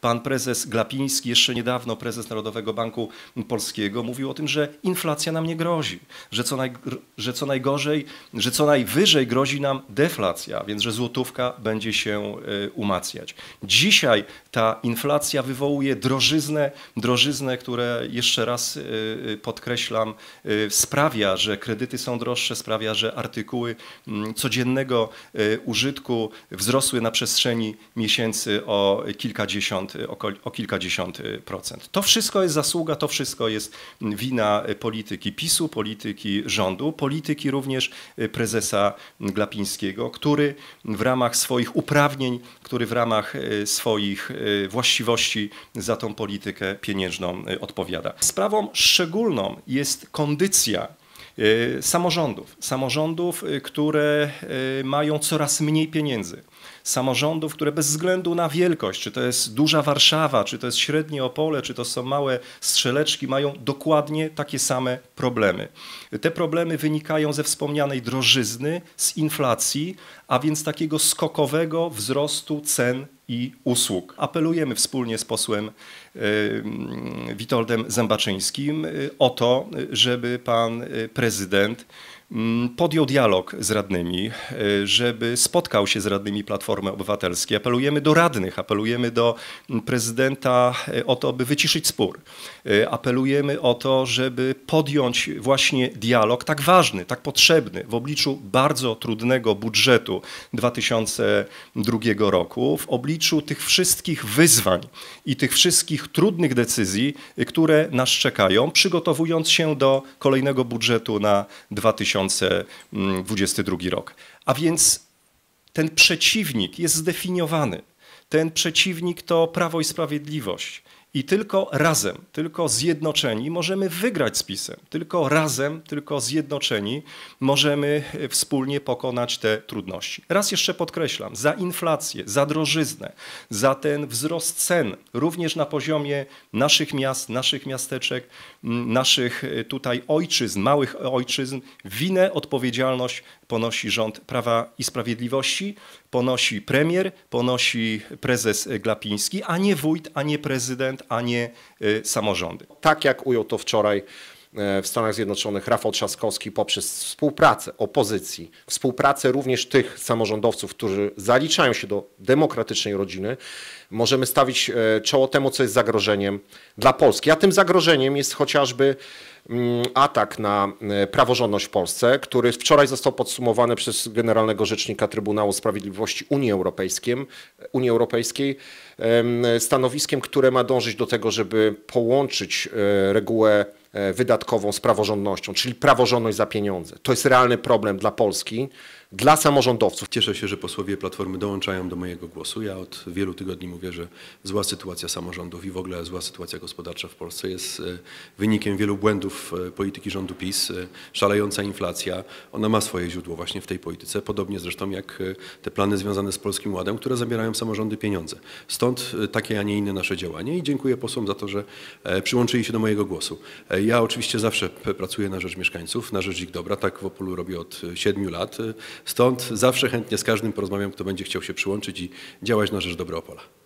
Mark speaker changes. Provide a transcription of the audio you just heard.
Speaker 1: Pan prezes Glapiński, jeszcze niedawno prezes Narodowego Banku Polskiego, mówił o tym, że inflacja nam nie grozi, że co, naj, że co najgorzej, że co najwyżej grozi nam deflacja, więc że złotówka będzie się e, umacniać. Dzisiaj ta inflacja wywołuje drożyznę, drożyznę, które jeszcze raz e, e, podkreślam, sprawia, że kredyty są droższe, sprawia, że artykuły mm, codziennego użytku wzrosły na przestrzeni miesięcy o kilkadziesiąt kilkadziesiąt, o kilkadziesiąt y, procent. To wszystko jest zasługa, to wszystko jest wina y, polityki PiSu, polityki rządu, polityki również y, prezesa Glapińskiego, który w ramach swoich uprawnień, który w ramach swoich właściwości za tą politykę pieniężną odpowiada. Sprawą szczególną jest kondycja Y, samorządów, samorządów, y, które y, mają coraz mniej pieniędzy samorządów, które bez względu na wielkość, czy to jest duża Warszawa, czy to jest średnie Opole, czy to są małe strzeleczki, mają dokładnie takie same problemy. Te problemy wynikają ze wspomnianej drożyzny, z inflacji, a więc takiego skokowego wzrostu cen i usług. Apelujemy wspólnie z posłem e, mm, Witoldem Zębaczyńskim e, o to, e, żeby pan prezydent Mm, podjął dialog z radnymi, e, żeby spotkał się z radnymi Platformy Obywatelskiej. Apelujemy do radnych, apelujemy do mm, prezydenta e, o to, by wyciszyć spór. E, apelujemy o to, żeby podjąć właśnie dialog tak ważny, tak potrzebny w obliczu bardzo trudnego budżetu 2002 roku, w obliczu tych wszystkich wyzwań i tych wszystkich trudnych decyzji, które nas czekają, przygotowując się do kolejnego budżetu na 2020 2022 rok. A więc ten przeciwnik jest zdefiniowany. Ten przeciwnik to Prawo i Sprawiedliwość. I tylko razem, tylko zjednoczeni możemy wygrać z PiSem. Tylko razem, tylko zjednoczeni możemy e, wspólnie pokonać te trudności. Raz jeszcze podkreślam, za inflację, za drożyznę, za ten wzrost cen, również na poziomie naszych miast, naszych miasteczek, naszych e, tutaj ojczyzn, małych ojczyzn, winę, odpowiedzialność ponosi rząd Prawa i Sprawiedliwości ponosi premier, ponosi prezes Glapiński, a nie wójt, a nie prezydent, a nie y, samorządy. Tak jak ujął to wczoraj E, w Stanach
Speaker 2: Zjednoczonych Rafał Trzaskowski poprzez współpracę opozycji, współpracę również tych samorządowców, którzy zaliczają się do demokratycznej rodziny, możemy stawić e, czoło temu, co jest zagrożeniem dla Polski. A tym zagrożeniem jest chociażby mm, atak na e, praworządność w Polsce, który wczoraj został podsumowany przez generalnego rzecznika Trybunału Sprawiedliwości Unii Europejskiej, Unii Europejskiej stanowiskiem, które ma dążyć do tego, żeby połączyć regułę E, wydatkową z
Speaker 3: praworządnością, czyli praworządność za pieniądze. To jest realny problem dla Polski dla samorządowców. Cieszę się, że posłowie Platformy dołączają do mojego głosu. Ja od wielu tygodni mówię, że zła sytuacja samorządów i w ogóle zła sytuacja gospodarcza w Polsce jest e, wynikiem wielu błędów e, polityki rządu PiS. E, szalejąca inflacja, ona ma swoje źródło właśnie w tej polityce, podobnie zresztą jak te plany związane z Polskim Ładem, które zabierają samorządy pieniądze. Stąd takie, a nie inne nasze działanie i dziękuję posłom za to, że przyłączyli się do mojego głosu. Ja oczywiście zawsze pracuję na rzecz mieszkańców, na rzecz ich dobra, tak w Opolu robię od siedmiu lat. Stąd zawsze chętnie z każdym porozmawiam, kto będzie chciał się przyłączyć i działać na rzecz Dobropola.